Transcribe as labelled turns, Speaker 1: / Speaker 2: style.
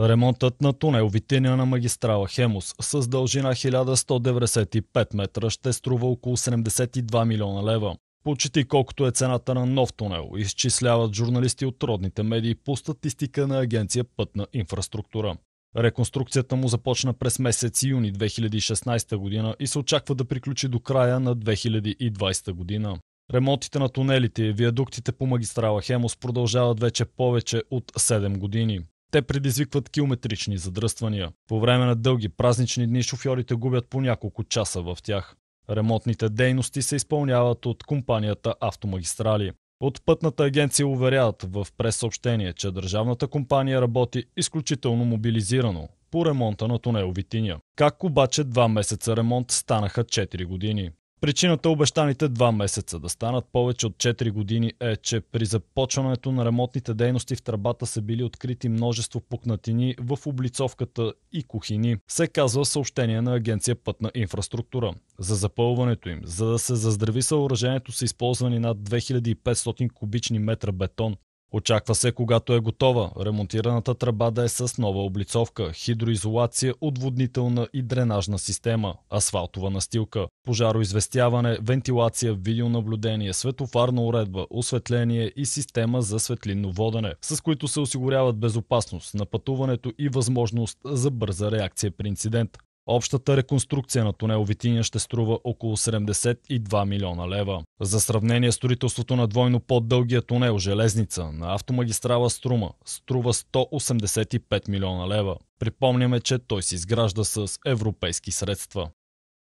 Speaker 1: Ремонтът на тунел Витиня на магистрала Хемус с дължина 1195 метра ще струва около 72 милиона лева. Почти колкото е цената на нов тунел, изчисляват журналисти от родните медии по статистика на агенция Пътна инфраструктура. Реконструкцията му започна през месец юни 2016 година и се очаква да приключи до края на 2020 година. Ремонтите на тунелите и виадуктите по магистрала Хемос продължават вече повече от 7 години те предизвикват километрични задръствания. По време на дълги празнични дни шофьорите губят по няколко часа в тях. Ремонтните дейности се изпълняват от компанията Автомагистрали. От пътната агенция уверяват в пресъобщение, че държавната компания работи изключително мобилизирано по ремонта на тунел Витиня. Как обаче два месеца ремонт станаха 4 години? Причината обещаните два месеца да станат повече от 4 години е, че при започването на ремонтните дейности в тръбата са били открити множество пукнатини в облицовката и кухини, се казва съобщение на Агенция Пътна инфраструктура. За запълването им, за да се заздрави съоръжението са използвани над 2500 кубични метра бетон, Очаква се, когато е готова, ремонтираната тръба да е с нова облицовка, хидроизолация, отводнителна и дренажна система, асфалтова настилка, пожароизвестяване, вентилация, видеонаблюдение, светофарна уредба, осветление и система за светлинно водене, с които се осигуряват безопасност на пътуването и възможност за бърза реакция при инцидент. Общата реконструкция на тунел Витиня ще струва около 72 милиона лева. За сравнение строителството на двойно по-дългия тунел Железница на автомагистрала Струма струва 185 милиона лева. Припомняме, че той се изгражда с европейски средства.